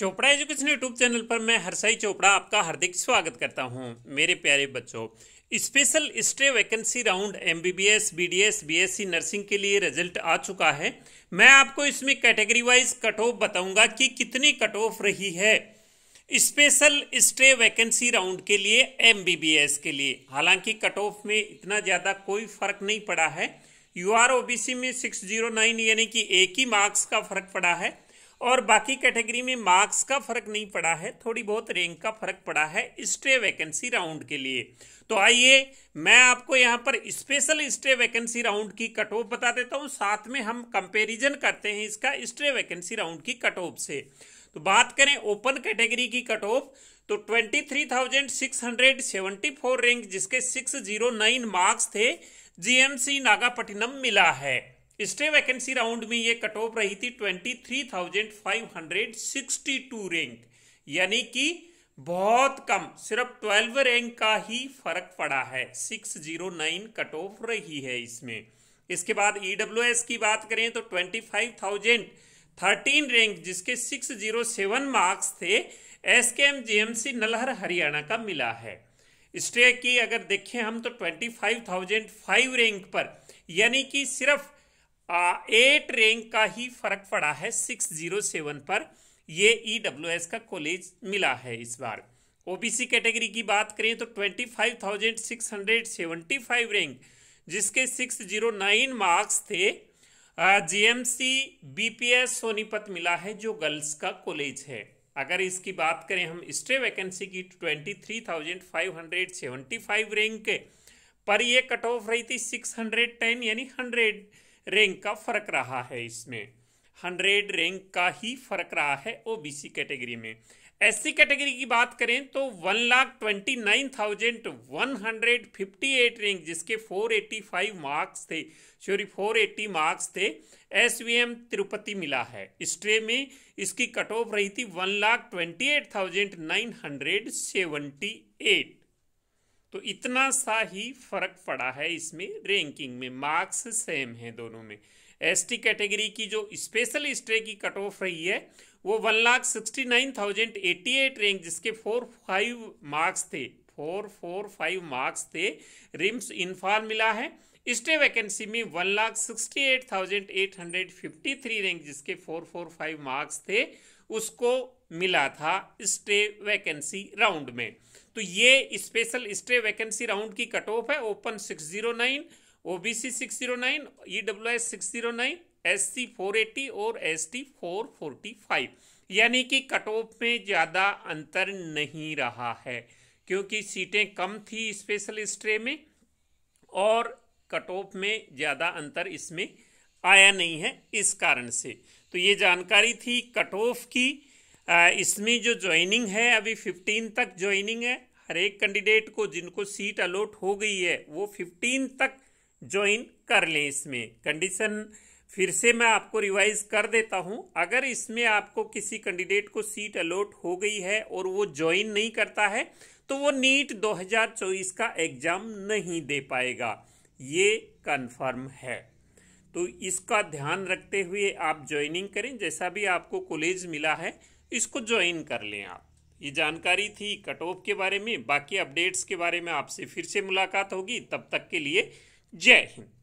Chopra education YouTube channel पर मैं हरसाई चोपड़ा आपका हार्दिक स्वागत करता हूं मेरे प्यारे बच्चों special stray vacancy round MBBS BDS BSc nursing के लिए रिजल्ट आ चुका है मैं आपको इसमें कैटेगरी वाइज कट ऑफ बताऊंगा कि कितनी कट ऑफ रही है स्पेशल स्टे वैकेंसी राउंड के लिए एम के लिए हालांकि कट ऑफ में इतना ज़्यादा कोई फर्क नहीं पड़ा है यू आर ओबीसी में सिक्स जीरो नाइन यानी कि एक ही मार्क्स का फर्क पड़ा है और बाकी कैटेगरी में मार्क्स का फर्क नहीं पड़ा है थोड़ी बहुत रैंक का फर्क पड़ा है स्टे वैकेंसी राउंड के लिए तो आइए मैं आपको यहाँ पर स्पेशल स्टे वैकेंसी राउंड की कट ऑफ बता देता हूँ साथ में हम कंपेरिजन करते हैं इसका स्टे वैकेंसी राउंड की कट ऑफ से तो बात करें ओपन कैटेगरी की कट ऑफ तो 23,674 रैंक जिसके 609 मार्क्स थे जीएमसी नागापट्टिनम मिला है स्टे वैकेंसी राउंड में ये कट ऑफ रही थी 23,562 रैंक यानी कि बहुत कम सिर्फ 12 रैंक का ही फर्क पड़ा है 609 कट ऑफ रही है इसमें इसके बाद ईडब्ल्यूएस e की बात करें तो 25,013 रैंक जिसके 607 मार्क्स थे S K M G M C Nalhar Haryana का मिला है स्टे की अगर देखें हम तो 25,005 रैंक पर यानी कि सिर्फ एट रैंक का ही फर्क पड़ा है सिक्स जीरो सेवन पर ये ईडब्ल्यूएस e का कॉलेज मिला है इस बार ओबीसी कैटेगरी की बात करें तो twenty five thousand six hundred seventy five rank जिसके सिक्स जीरो नाइन मार्क्स थे जीएमसी बीपीएस सोनीपत मिला है जो गर्ल्स का कॉलेज है अगर इसकी बात करें हम स्ट्रे वैकेंसी की twenty three thousand five hundred seventy five rank पर ये कट ऑफ रही थी सिक्स हंड्रेड टेन यानी हंड्रेड रैंक का फर्क रहा है इसमें हंड्रेड रैंक का ही फर्क रहा है ओबीसी कैटेगरी में एससी कैटेगरी की बात करें तो one lakh twenty nine thousand one hundred fifty eight rank जिसके फोर एट्टी फाइव मार्क्स थे सॉरी फोर एट्टी मार्क्स थे एस वी एम तिरुपति मिला है स्ट्रे में इसकी कट ऑफ रही थी one lakh twenty eight thousand nine hundred seventy eight तो इतना सा ही फर्क पड़ा है इसमें रैंकिंग में मार्क्स सेम है दोनों में एस टी कैटेगरी की जो स्पेशल स्ट्रे की कट ऑफ रही है वो one lakh sixty nine thousand eighty eight rank जिसके फोर फाइव मार्क्स थे फोर फोर फाइव मार्क्स थे रिम्स इन्फार मिला है स्टे वैकेंसी में one lakh sixty eight thousand eight hundred fifty three rank जिसके फोर फोर फाइव मार्क्स थे उसको मिला था स्टे वैकेंसी राउंड में तो ये स्पेशल स्टे वैकेंसी राउंड की कट ऑफ है open six zero nine O B C six zero nine E W S six zero nine S C four eighty और S T four forty five यानी कि cut off में ज़्यादा अंतर नहीं रहा है क्योंकि सीटें कम थी स्पेशल स्ट्रे में और कट ऑफ में ज़्यादा अंतर इसमें आया नहीं है इस कारण से तो ये जानकारी थी कट ऑफ की इसमें जो ज्वाइनिंग है अभी फिफ्टीन तक ज्वाइनिंग है हर एक कैंडिडेट को जिनको सीट अलॉट हो गई है वो फिफ्टीन तक ज्वाइन कर लें इसमें कंडीशन फिर से मैं आपको रिवाइज कर देता हूं अगर इसमें आपको किसी कैंडिडेट को सीट अलॉट हो गई है और वो ज्वाइन नहीं करता है तो वो नीट 2024 का एग्जाम नहीं दे पाएगा ये कन्फर्म है तो इसका ध्यान रखते हुए आप ज्वाइनिंग करें जैसा भी आपको कॉलेज मिला है इसको ज्वाइन कर लें आप ये जानकारी थी कट ऑफ के बारे में बाकी अपडेट्स के बारे में आपसे फिर से मुलाकात होगी तब तक के लिए जय हिंद